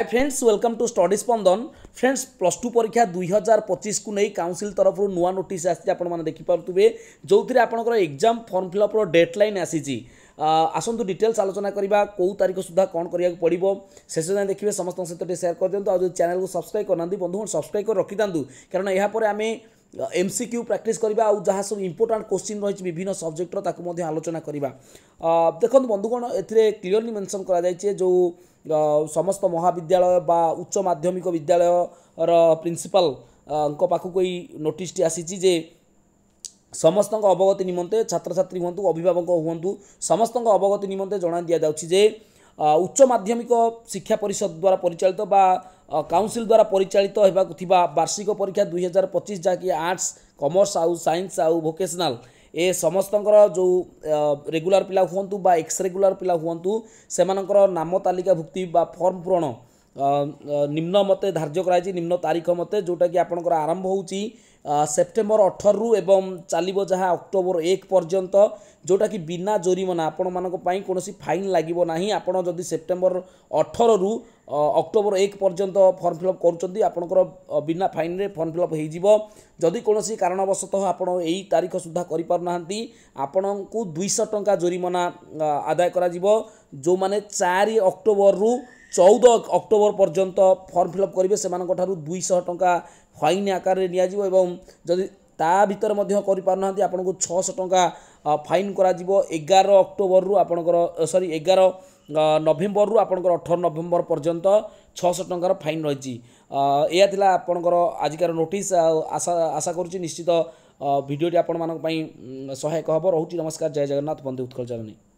high friends welcome to study Spandan friends plus two পরীক্ষা দুই হাজার পঁচিশকু নেই কাউন্সিল তরফর নূয়া নোটিস আসছে আপনার দেখিপারে যে আপনার এক্সাম ফর্ম ফিল অপর ডেডলাইন আসিছি আসন্তু ডিটেলস আলোচনা করা কেউ তারিখ সুদ্ধা কম করা পড়ব শেষ যায় দেখবে সমস্ত সহ সেয়ার করে দিও আর যদি চ্যানেল সবসক্রাইব করনা বন্ধু সবসক্রাইব করে রক্ষি দিও কারণ এরপরে আমি ଏମ୍ସିକ୍ୟୁ ପ୍ରାକ୍ଟିସ୍ କରିବା ଆଉ ଯାହା ସବୁ ଇମ୍ପୋର୍ଟାଣ୍ଟ କୋଶ୍ଚିନ୍ ରହିଛି ବିଭିନ୍ନ ସବଜେକ୍ଟର ତାକୁ ମଧ୍ୟ ଆଲୋଚନା କରିବା ଦେଖନ୍ତୁ ବନ୍ଧୁଗଣ ଏଥିରେ କ୍ଲିଅରଲି ମେନସନ୍ କରାଯାଇଛି ଯେଉଁ ସମସ୍ତ ମହାବିଦ୍ୟାଳୟ ବା ଉଚ୍ଚ ମାଧ୍ୟମିକ ବିଦ୍ୟାଳୟର ପ୍ରିନ୍ସିପାଲ୍ଙ୍କ ପାଖକୁ ଏଇ ନୋଟିସ୍ଟି ଆସିଛି ଯେ ସମସ୍ତଙ୍କ ଅବଗତି ନିମନ୍ତେ ଛାତ୍ରଛାତ୍ରୀ ହୁଅନ୍ତୁ ଅଭିଭାବକ ହୁଅନ୍ତୁ ସମସ୍ତଙ୍କ ଅବଗତି ନିମନ୍ତେ ଜଣାଇ ଦିଆଯାଉଛି ଯେ ଉଚ୍ଚ ମାଧ୍ୟମିକ ଶିକ୍ଷା ପରିଷଦ ଦ୍ୱାରା ପରିଚାଳିତ ବା କାଉନସିଲ୍ ଦ୍ୱାରା ପରିଚାଳିତ ହେବାକୁ ଥିବା ବାର୍ଷିକ ପରୀକ୍ଷା ଦୁଇହଜାର ପଚିଶ ଯାହାକି ଆର୍ଟ୍ସ କମର୍ସ ଆଉ ସାଇନ୍ସ ଆଉ ଭୋକେସନାଲ୍ ଏ ସମସ୍ତଙ୍କର ଯେଉଁ ରେଗୁଲାର ପିଲା ହୁଅନ୍ତୁ ବା ଏକ୍ସ ରେଗୁଲାର ପିଲା ହୁଅନ୍ତୁ ସେମାନଙ୍କର ନାମ ତାଲିକାଭୁକ୍ତି ବା ଫର୍ମ ପୂରଣ নিম্ন মতে ধার্য করা হয়েছে নিম্ন তারিখ মতে ଯେଉଁଟାକି ଆପଣଙ୍କର ଆରମ୍ଭ ହେଉଛି ସେପ୍ଟେମ୍ବର ଅଠରରୁ ଏବଂ ଚାଲିବ ଯାହା ଅକ୍ଟୋବର ଏକ ପର୍ଯ୍ୟନ୍ତ ଯେଉଁଟାକି ବିନା ଜୋରିମାନା ଆପଣମାନଙ୍କ ପାଇଁ କୌଣସି ଫାଇନ୍ ଲାଗିବ ନାହିଁ ଆପଣ ଯଦି ସେପ୍ଟେମ୍ବର ଅଠରରୁ ଅକ୍ଟୋବର ଏକ ପର୍ଯ୍ୟନ୍ତ ଫର୍ମ ଫିଲ୍ଅପ୍ କରୁଛନ୍ତି ଆପଣଙ୍କର ବିନା ଫାଇନ୍ରେ ଫର୍ମ ଫିଲ୍ଅପ୍ ହୋଇଯିବ ଯଦି କୌଣସି କାରଣବଶତଃ ଆପଣ ଏହି ତାରିଖ ସୁଦ୍ଧା କରିପାରୁନାହାନ୍ତି ଆପଣଙ୍କୁ ଦୁଇଶହ ଟଙ୍କା ଜୋରିମାନା ଆଦାୟ କରାଯିବ ଯେଉଁମାନେ ଚାରି ଅକ୍ଟୋବରରୁ চৌদ অক্টোবর পর্যন্ত ফর্ম ফিল আপ করবে সে দুইশ টঙ্কা ফাইন আকারে নিয়াযিব এবং যদি তা ভিতরে মধ্যে করিপার না আপনার ছশো টঙ্কা ফাইন করা এগার অক্টোবর আপনার সরি এগার নভেম্বর আপনার অঠর নভেম্বর পর্যন্ত ছশো টঙ্কার ফাইন রয়েছে এয়া লা আপনার আজিকার নোটিস আশা আশা করছি নিশ্চিত ভিডিওটি আপনার সহায়ক হব রহুচি নমস্কার জয় জগন্নাথ বন্দে উৎকল চারণী